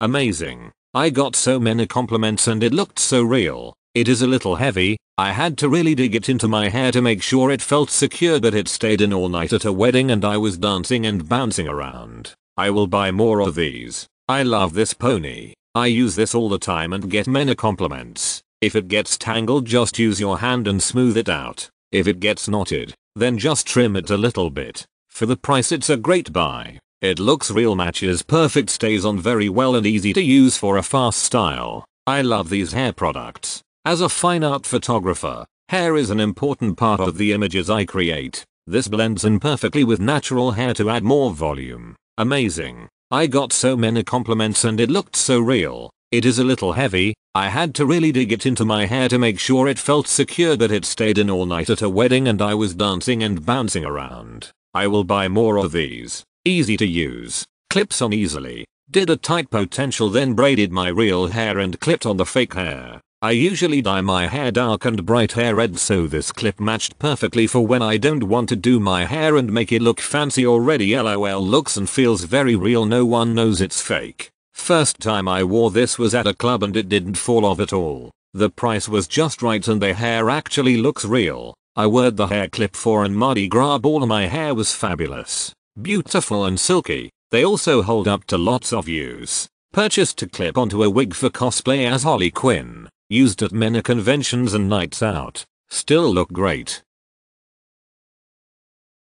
Amazing. I got so many compliments and it looked so real. It is a little heavy, I had to really dig it into my hair to make sure it felt secure but it stayed in all night at a wedding and I was dancing and bouncing around. I will buy more of these. I love this pony. I use this all the time and get many compliments. If it gets tangled just use your hand and smooth it out. If it gets knotted, then just trim it a little bit. For the price it's a great buy. It looks real matches perfect stays on very well and easy to use for a fast style. I love these hair products. As a fine art photographer, hair is an important part of the images I create. This blends in perfectly with natural hair to add more volume. Amazing. I got so many compliments and it looked so real. It is a little heavy, I had to really dig it into my hair to make sure it felt secure but it stayed in all night at a wedding and I was dancing and bouncing around. I will buy more of these. Easy to use. Clips on easily. Did a tight potential then braided my real hair and clipped on the fake hair. I usually dye my hair dark and bright hair red so this clip matched perfectly for when I don't want to do my hair and make it look fancy already lol looks and feels very real no one knows it's fake. First time I wore this was at a club and it didn't fall off at all. The price was just right and the hair actually looks real. I wore the hair clip for and Mardi Gras ball my hair was fabulous. Beautiful and silky, they also hold up to lots of use. Purchased to clip onto a wig for cosplay as Harley Quinn, used at many conventions and nights out, still look great.